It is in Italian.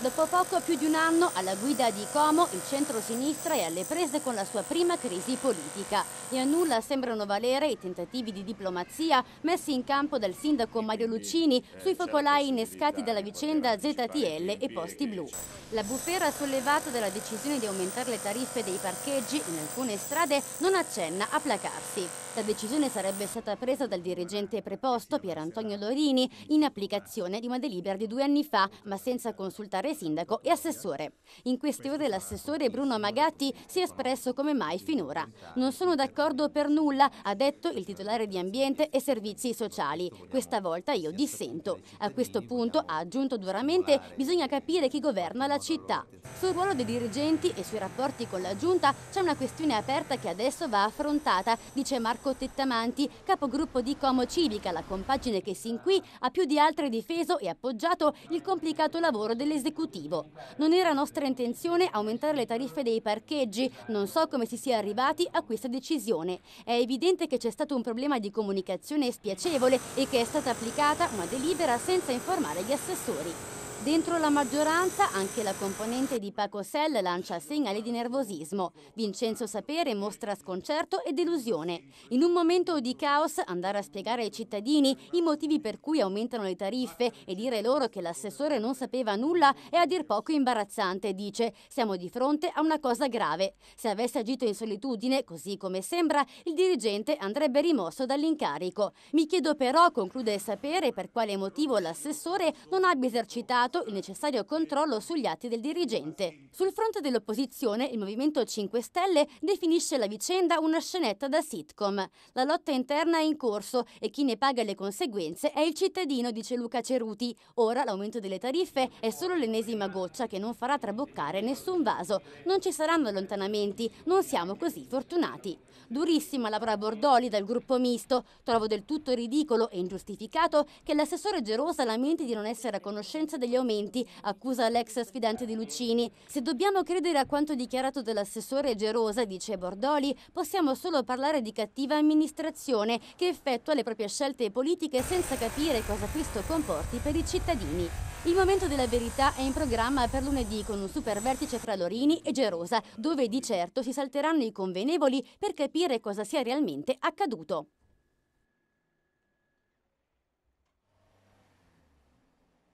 Dopo poco più di un anno alla guida di Como, il centro-sinistra è alle prese con la sua prima crisi politica e a nulla sembrano valere i tentativi di diplomazia messi in campo dal sindaco Mario Lucini eh, sui focolai innescati dalla vicenda ZTL e Posti Blu. La bufera sollevata dalla decisione di aumentare le tariffe dei parcheggi in alcune strade non accenna a placarsi. La decisione sarebbe stata presa dal dirigente preposto Pier Antonio Lorini in applicazione di una delibera di due anni fa, ma senza consultare sempre sindaco e assessore. In queste ore l'assessore Bruno Magatti si è espresso come mai finora. Non sono d'accordo per nulla, ha detto il titolare di ambiente e servizi sociali. Questa volta io dissento. A questo punto, ha aggiunto duramente, bisogna capire chi governa la città. Sul ruolo dei dirigenti e sui rapporti con la giunta c'è una questione aperta che adesso va affrontata, dice Marco Tettamanti, capogruppo di Como Civica, la compagine che sin qui ha più di altre difeso e appoggiato il complicato lavoro dell'esecutivo esecutivo. Non era nostra intenzione aumentare le tariffe dei parcheggi, non so come si sia arrivati a questa decisione. È evidente che c'è stato un problema di comunicazione spiacevole e che è stata applicata una delibera senza informare gli assessori. Dentro la maggioranza anche la componente di Paco Sell lancia segnali di nervosismo. Vincenzo Sapere mostra sconcerto e delusione. In un momento di caos andare a spiegare ai cittadini i motivi per cui aumentano le tariffe e dire loro che l'assessore non sapeva nulla è a dir poco imbarazzante, dice. Siamo di fronte a una cosa grave. Se avesse agito in solitudine, così come sembra, il dirigente andrebbe rimosso dall'incarico. Mi chiedo però, conclude Sapere, per quale motivo l'assessore non abbia esercitato effettuato il necessario controllo sugli atti del dirigente. Sul fronte dell'opposizione, il Movimento 5 Stelle definisce la vicenda una scenetta da sitcom. La lotta interna è in corso e chi ne paga le conseguenze è il cittadino, dice Luca Ceruti. Ora l'aumento delle tariffe è solo l'ennesima goccia che non farà traboccare nessun vaso. Non ci saranno allontanamenti, non siamo così fortunati. Durissima Laura Bordoli dal gruppo misto. Trovo del tutto ridicolo e ingiustificato che l'assessore Gerosa lamenti di non essere a conoscenza degli aumenti, accusa l'ex sfidante di Lucini. Se dobbiamo credere a quanto dichiarato dall'assessore Gerosa, dice Bordoli, possiamo solo parlare di cattiva amministrazione che effettua le proprie scelte politiche senza capire cosa questo comporti per i cittadini. Il momento della verità è in programma per lunedì con un super vertice fra Lorini e Gerosa, dove di certo si salteranno i convenevoli per capire cosa sia realmente accaduto.